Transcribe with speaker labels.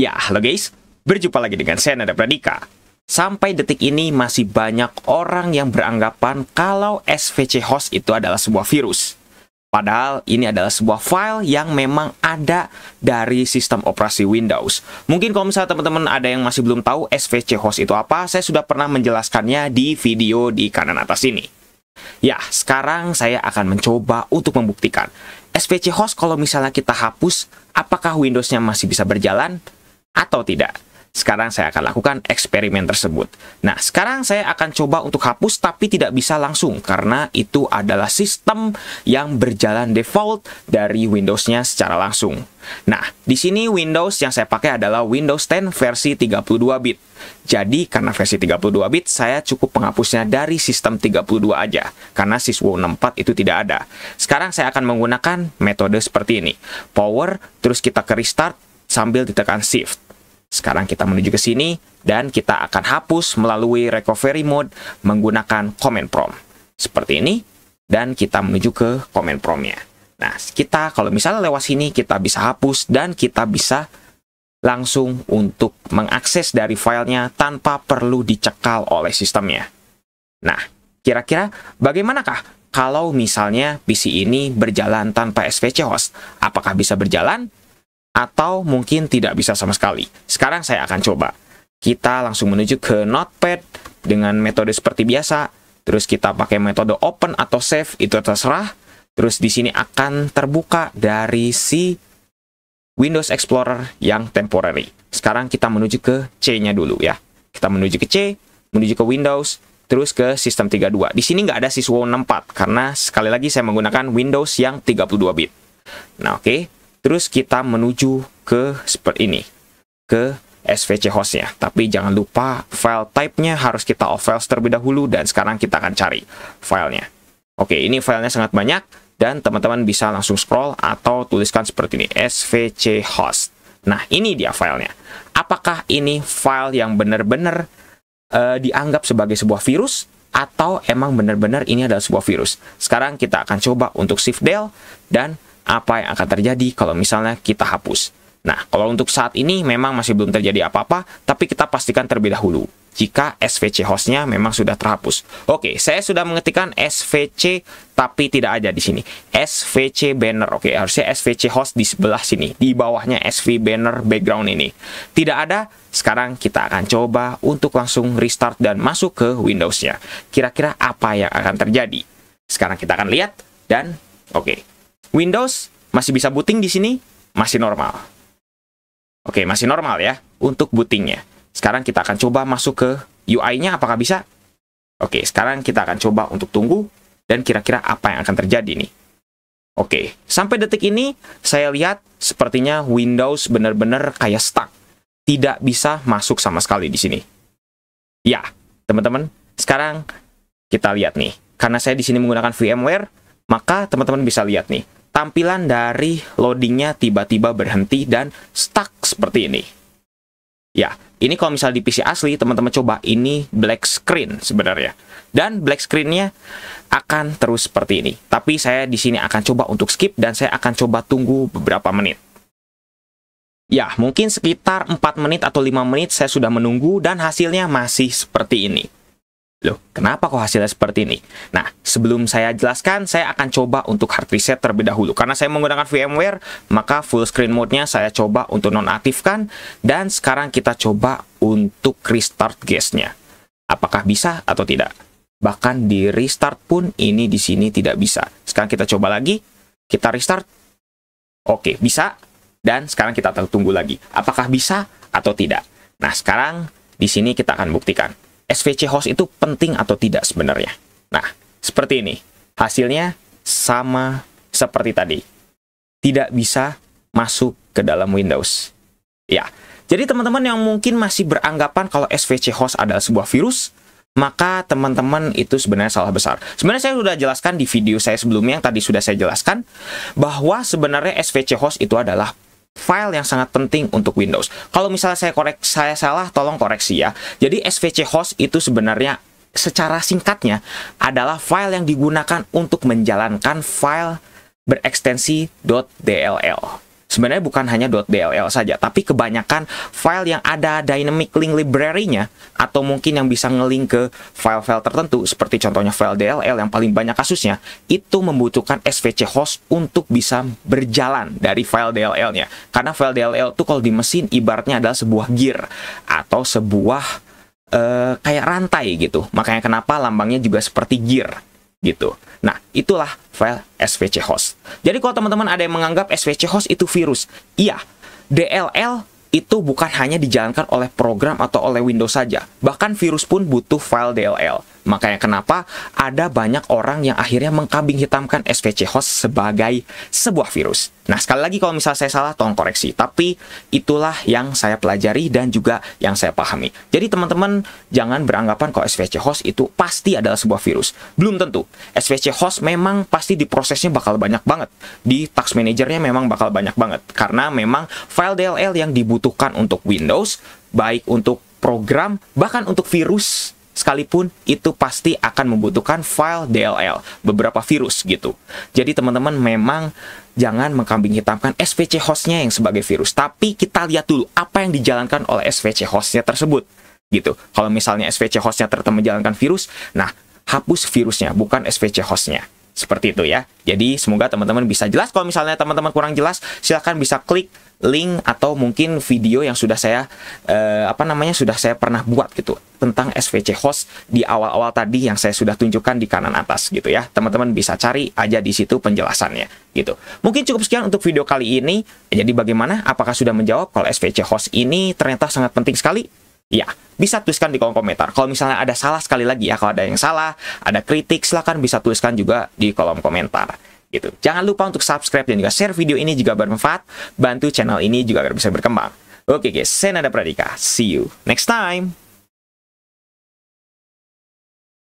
Speaker 1: Ya, halo guys. Berjumpa lagi dengan saya Nada Pradika. Sampai detik ini masih banyak orang yang beranggapan kalau SVC host itu adalah sebuah virus. Padahal ini adalah sebuah file yang memang ada dari sistem operasi Windows. Mungkin kalau misalnya teman-teman ada yang masih belum tahu SVC host itu apa, saya sudah pernah menjelaskannya di video di kanan atas ini. Ya, sekarang saya akan mencoba untuk membuktikan. SVC host kalau misalnya kita hapus, apakah Windowsnya masih bisa berjalan? atau tidak. Sekarang saya akan lakukan eksperimen tersebut. Nah, sekarang saya akan coba untuk hapus tapi tidak bisa langsung karena itu adalah sistem yang berjalan default dari Windows-nya secara langsung. Nah, di sini Windows yang saya pakai adalah Windows 10 versi 32-bit. Jadi, karena versi 32-bit, saya cukup menghapusnya dari sistem 32 aja, karena siswa 64 itu tidak ada. Sekarang saya akan menggunakan metode seperti ini. Power, terus kita ke restart sambil ditekan shift. Sekarang kita menuju ke sini dan kita akan hapus melalui recovery mode menggunakan command prompt. Seperti ini dan kita menuju ke command promptnya. Nah, kita kalau misalnya lewat sini kita bisa hapus dan kita bisa langsung untuk mengakses dari filenya tanpa perlu dicekal oleh sistemnya. Nah, kira-kira bagaimanakah kalau misalnya PC ini berjalan tanpa SVC host? Apakah bisa berjalan? atau mungkin tidak bisa sama sekali. Sekarang saya akan coba. Kita langsung menuju ke Notepad dengan metode seperti biasa. Terus kita pakai metode open atau save itu terserah. Terus di sini akan terbuka dari si Windows Explorer yang temporary. Sekarang kita menuju ke C-nya dulu ya. Kita menuju ke C, menuju ke Windows, terus ke sistem 32. Di sini nggak ada siswa 64 karena sekali lagi saya menggunakan Windows yang 32 bit. Nah, oke. Okay. Terus kita menuju ke seperti ini, ke SVC hostnya. Tapi jangan lupa file type-nya harus kita off files terlebih dahulu dan sekarang kita akan cari filenya. Oke, ini filenya sangat banyak dan teman-teman bisa langsung scroll atau tuliskan seperti ini, SVC host. Nah, ini dia filenya. Apakah ini file yang benar-benar uh, dianggap sebagai sebuah virus atau emang benar-benar ini adalah sebuah virus. Sekarang kita akan coba untuk shift del dan apa yang akan terjadi kalau misalnya kita hapus. Nah, kalau untuk saat ini memang masih belum terjadi apa-apa, tapi kita pastikan terlebih dahulu jika SVC hostnya memang sudah terhapus. Oke, saya sudah mengetikkan SVC tapi tidak ada di sini. SVC banner, oke harusnya SVC host di sebelah sini, di bawahnya SV banner background ini. Tidak ada, sekarang kita akan coba untuk langsung restart dan masuk ke Windows-nya. Kira-kira apa yang akan terjadi? Sekarang kita akan lihat dan oke. Windows masih bisa booting di sini, masih normal. Oke, masih normal ya untuk bootingnya. Sekarang kita akan coba masuk ke UI-nya apakah bisa? Oke, sekarang kita akan coba untuk tunggu dan kira-kira apa yang akan terjadi nih. Oke, sampai detik ini saya lihat sepertinya Windows benar-benar kayak stuck. Tidak bisa masuk sama sekali di sini. Ya, teman-teman, sekarang kita lihat nih. Karena saya di sini menggunakan VMware, maka teman-teman bisa lihat nih tampilan dari loadingnya tiba-tiba berhenti dan stuck seperti ini. Ya, ini kalau misalnya di PC asli, teman-teman coba ini black screen sebenarnya. Dan black screennya akan terus seperti ini. Tapi saya di sini akan coba untuk skip dan saya akan coba tunggu beberapa menit. Ya, mungkin sekitar 4 menit atau 5 menit saya sudah menunggu dan hasilnya masih seperti ini. Loh, kenapa kok hasilnya seperti ini? Nah, sebelum saya jelaskan, saya akan coba untuk hard reset terlebih dahulu. Karena saya menggunakan VMware, maka full screen mode-nya saya coba untuk nonaktifkan. Dan sekarang kita coba untuk restart gasnya. Apakah bisa atau tidak? Bahkan di restart pun ini di sini tidak bisa. Sekarang kita coba lagi. Kita restart. Oke, bisa. Dan sekarang kita tunggu lagi. Apakah bisa atau tidak? Nah, sekarang di sini kita akan buktikan. SVC host itu penting atau tidak sebenarnya. Nah, seperti ini. Hasilnya sama seperti tadi. Tidak bisa masuk ke dalam Windows. Ya, jadi teman-teman yang mungkin masih beranggapan kalau SVC host adalah sebuah virus, maka teman-teman itu sebenarnya salah besar. Sebenarnya saya sudah jelaskan di video saya sebelumnya yang tadi sudah saya jelaskan bahwa sebenarnya SVC host itu adalah file yang sangat penting untuk Windows. Kalau misalnya saya korek saya salah, tolong koreksi ya. Jadi SVC host itu sebenarnya secara singkatnya adalah file yang digunakan untuk menjalankan file berekstensi .dll. Sebenarnya bukan hanya .dll saja, tapi kebanyakan file yang ada dynamic link library-nya atau mungkin yang bisa ngelink ke file-file tertentu seperti contohnya file DLL yang paling banyak kasusnya itu membutuhkan SVC host untuk bisa berjalan dari file DLL-nya. Karena file DLL itu kalau di mesin ibaratnya adalah sebuah gear atau sebuah uh, kayak rantai gitu. Makanya kenapa lambangnya juga seperti gear gitu. Nah, itulah file SVC host. Jadi kalau teman-teman ada yang menganggap SVC host itu virus, iya, DLL itu bukan hanya dijalankan oleh program atau oleh Windows saja. Bahkan virus pun butuh file DLL. Makanya kenapa ada banyak orang yang akhirnya mengkambing hitamkan SVC host sebagai sebuah virus. Nah, sekali lagi kalau misalnya saya salah, tolong koreksi. Tapi itulah yang saya pelajari dan juga yang saya pahami. Jadi teman-teman, jangan beranggapan kalau SVC host itu pasti adalah sebuah virus. Belum tentu. SVC host memang pasti diprosesnya bakal banyak banget. Di tax managernya memang bakal banyak banget. Karena memang file DLL yang dibutuhkan untuk Windows, baik untuk program, bahkan untuk virus sekalipun itu pasti akan membutuhkan file DLL, beberapa virus gitu. Jadi teman-teman memang jangan mengkambing hitamkan SVC hostnya yang sebagai virus, tapi kita lihat dulu apa yang dijalankan oleh SVC hostnya tersebut gitu. Kalau misalnya SVC hostnya ternyata menjalankan virus, nah hapus virusnya, bukan SVC hostnya. Seperti itu ya. Jadi semoga teman-teman bisa jelas. Kalau misalnya teman-teman kurang jelas, silahkan bisa klik link atau mungkin video yang sudah saya eh, apa namanya sudah saya pernah buat gitu tentang SVC host di awal-awal tadi yang saya sudah tunjukkan di kanan atas gitu ya. Teman-teman bisa cari aja di situ penjelasannya gitu. Mungkin cukup sekian untuk video kali ini. Jadi bagaimana? Apakah sudah menjawab kalau SVC host ini ternyata sangat penting sekali? Ya, bisa tuliskan di kolom komentar. Kalau misalnya ada salah sekali lagi ya, kalau ada yang salah, ada kritik, silahkan bisa tuliskan juga di kolom komentar gitu. Jangan lupa untuk subscribe dan juga share video ini juga bermanfaat, bantu channel ini juga agar bisa berkembang. Oke guys, saya Nada Pradika. See you next time.